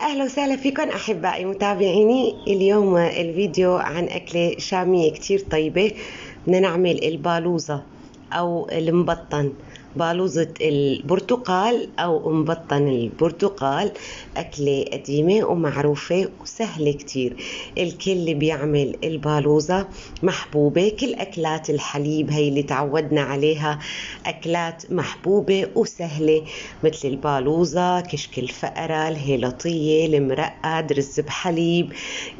اهلا وسهلا فيكم احبائي متابعيني اليوم الفيديو عن اكله شاميه كتير طيبه بدنا نعمل البالوزه او المبطن بالوزة البرتقال أو مبطن البرتقال أكلة قديمة ومعروفة وسهلة كتير الكل بيعمل البالوزة محبوبة كل أكلات الحليب هي اللي تعودنا عليها أكلات محبوبة وسهلة مثل البالوزة كشك الفقرة الهيلطية المرقة درز بحليب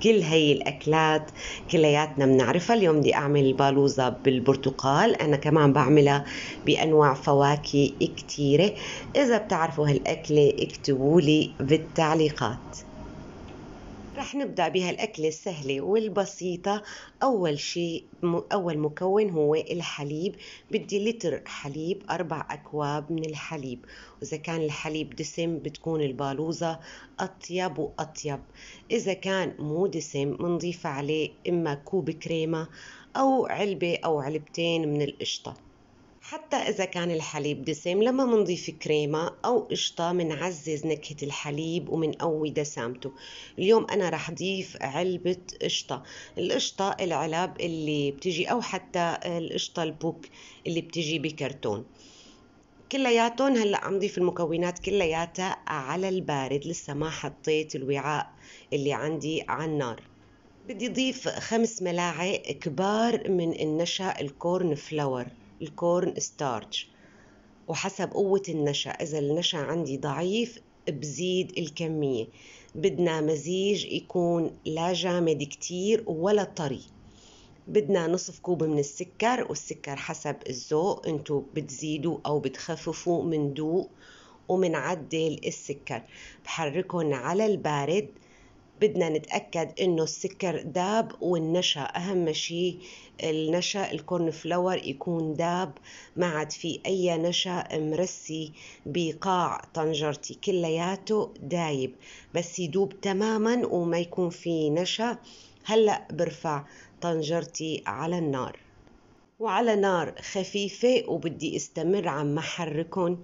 كل هي الأكلات كلياتنا بنعرفها اليوم بدي أعمل البالوزة بالبرتقال أنا كمان بعملها بأنواع فواكه فواكه كتيرة إذا بتعرفوا هالأكلة اكتبوا لي بالتعليقات رح نبدأ بهالأكلة السهلة والبسيطة أول شيء أول مكون هو الحليب بدي لتر حليب أربع أكواب من الحليب وإذا كان الحليب دسم بتكون البالوزة أطيب وأطيب إذا كان مو دسم منضيف عليه إما كوب كريمة أو علبة أو علبتين من القشطة حتى إذا كان الحليب دسم لما منضيف كريمة أو قشطة منعزز نكهة الحليب ومنقوي دسامته اليوم أنا رح ضيف علبة قشطة القشطة العلب اللي بتجي أو حتى القشطة البوك اللي بتجي بكرتون كلياتهم هلا عم ضيف المكونات كلياتها على البارد لسه ما حطيت الوعاء اللي عندي على النار بدي ضيف خمس ملاعق كبار من النشا الكورن فلاور الكورن ستارتش وحسب قوة النشا إذا النشا عندي ضعيف بزيد الكمية بدنا مزيج يكون لا جامد كتير ولا طري بدنا نصف كوب من السكر والسكر حسب الذوق انتو بتزيدوا او بتخففوا من دوق ومنعدل السكر بحركن على البارد بدنا نتأكد إنه السكر داب والنشا أهم شيء النشا الكورن فلاور يكون داب ما عاد في أي نشا مرسي بقاع طنجرتي كلياته دايب بس يدوب تماما وما يكون في نشا هلأ برفع طنجرتي على النار وعلى نار خفيفة وبدي استمر عم محركن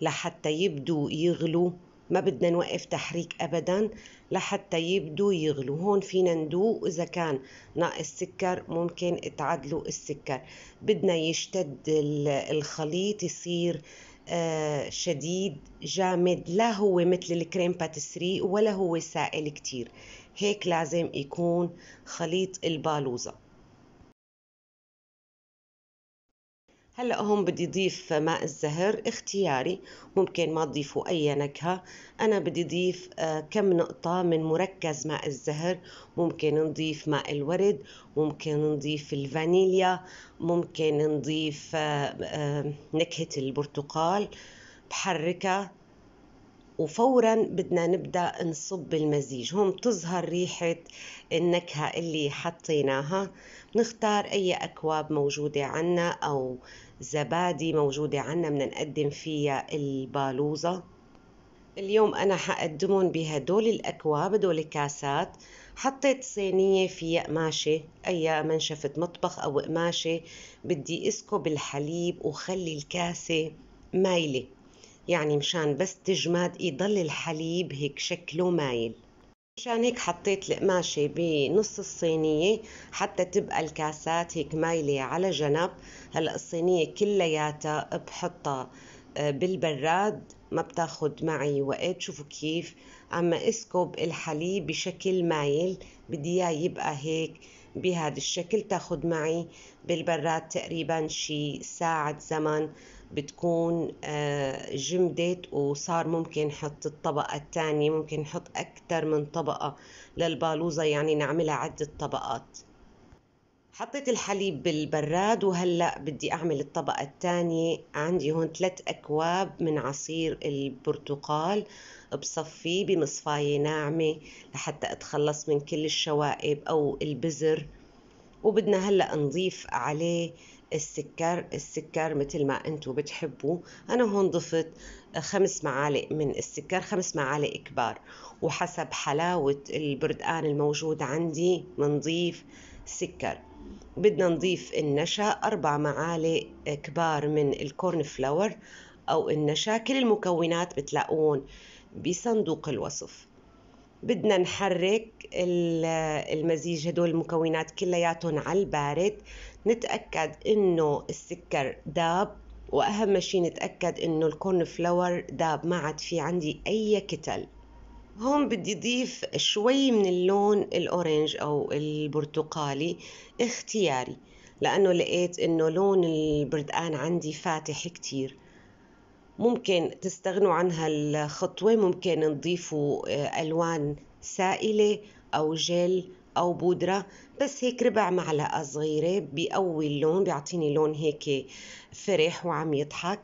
لحتى يبدوا يغلوا ما بدنا نوقف تحريك ابدا لحتى يبدو يغلو هون فينا ندوق اذا كان ناقص سكر ممكن تعدلوا السكر بدنا يشتد الخليط يصير آه شديد جامد لا هو مثل الكريم باتسري ولا هو سائل كتير هيك لازم يكون خليط البالوزه هلا هون بدي ضيف ماء الزهر اختياري ممكن ما تضيفوا اي نكهه انا بدي ضيف آه، كم نقطه من مركز ماء الزهر ممكن نضيف ماء الورد ممكن نضيف الفانيليا ممكن نضيف آه، آه، نكهه البرتقال بحركها وفورا بدنا نبدا نصب المزيج هون بتظهر ريحه النكهه اللي حطيناها بنختار اي اكواب موجوده عنا او زبادي موجوده عنا بدنا نقدم فيها البالوزه اليوم انا حقدمهم بهدول الاكواب هدول الكاسات حطيت صينية فيها قماشة أي منشفة مطبخ أو قماشة بدي أسكب الحليب وخلي الكاسة مايلة يعني مشان بس تجمد يضل الحليب هيك شكله مايل مشان هيك حطيت القماشة بنص الصينية حتى تبقى الكاسات هيك مايلة على جنب هلا الصينية كلياتها بحطها آه، بالبراد ما بتاخد معي وقت شوفوا كيف اما اسكب الحليب بشكل مايل بدي اياه يبقى هيك بهذا الشكل تاخد معي بالبراد تقريبا شي ساعة زمن بتكون جمدت آه، وصار ممكن نحط الطبقة الثانية ممكن نحط أكثر من طبقة للبالوزة يعني نعملها عدة طبقات حطيت الحليب بالبراد وهلأ بدي أعمل الطبقة الثانية عندي هون ثلاث أكواب من عصير البرتقال بصفيه بمصفاية ناعمة لحتى أتخلص من كل الشوائب أو البزر وبدنا هلأ نضيف عليه السكر السكر مثل ما انتم بتحبوا انا هون ضفت خمس معالق من السكر خمس معالق كبار وحسب حلاوة البردقان الموجود عندي منضيف سكر بدنا نضيف النشا أربع معالق كبار من الكورن فلاور أو النشا كل المكونات بتلاقون بصندوق الوصف بدنا نحرك المزيج هدول المكونات كلياتهم على البارد نتأكد إنه السكر داب وأهم شي نتأكد إنه الكورن فلاور داب ما عاد في عندي أي كتل هون بدي أضيف شوي من اللون الأورنج أو البرتقالي اختياري لأنه لقيت إنه لون البردقان عندي فاتح كتير ممكن تستغنوا عن هالخطوة ممكن نضيفوا آه، ألوان سائلة أو جل أو بودرة بس هيك ربع معلقة صغيرة بيقوي اللون بيعطيني لون هيك فرح وعم يضحك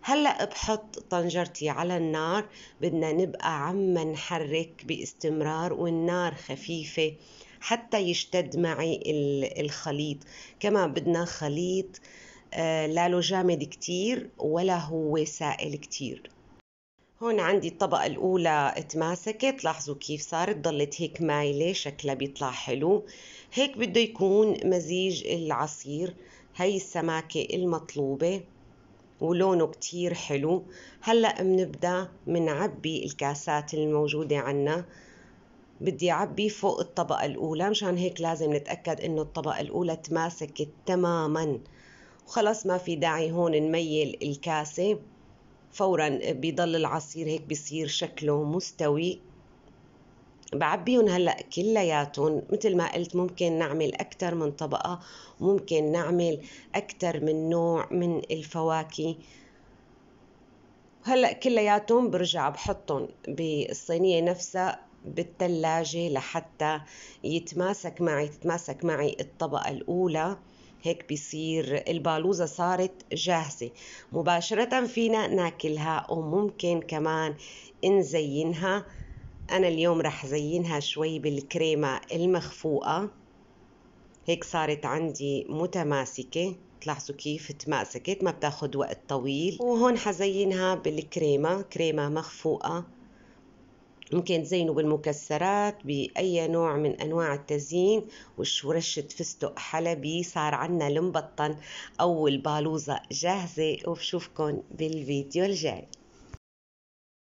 هلا بحط طنجرتي على النار بدنا نبقى عم نحرك باستمرار والنار خفيفه حتى يشتد معي الخليط كما بدنا خليط آه، لا له جامد كتير ولا هو سائل كتير هون عندي الطبقة الأولى اتماسكت لاحظوا كيف صارت ضلت هيك مايلة شكلها بيطلع حلو هيك بده يكون مزيج العصير هي السماكة المطلوبة ولونه كتير حلو هلأ بنبدأ منعبي الكاسات الموجودة عنا بدي أعبي فوق الطبقة الأولى مشان هيك لازم نتأكد إنه الطبقة الأولى تماسكت تماما وخلاص ما في داعي هون نميل الكاسة فورا بيضل العصير هيك بيصير شكله مستوي بعبيهم هلا كلياتهم مثل ما قلت ممكن نعمل اكثر من طبقه ممكن نعمل اكثر من نوع من الفواكه هلا كلياتهم برجع بحطهم بالصينيه نفسها بالثلاجه لحتى يتماسك معي تتماسك معي الطبقه الاولى هيك بيصير البالوزة صارت جاهزة مباشرة فينا ناكلها وممكن كمان نزينها أنا اليوم رح زينها شوي بالكريمة المخفوقة هيك صارت عندي متماسكة تلاحظوا كيف تماسكت ما بتاخد وقت طويل وهون حزينها بالكريمة كريمة مخفوقة ممكن تزينه بالمكسرات بأي نوع من أنواع التزيين ورشة فستق حلبي صار عنا المبطن أو البالوزة جاهزة وبشوفكن بالفيديو الجاي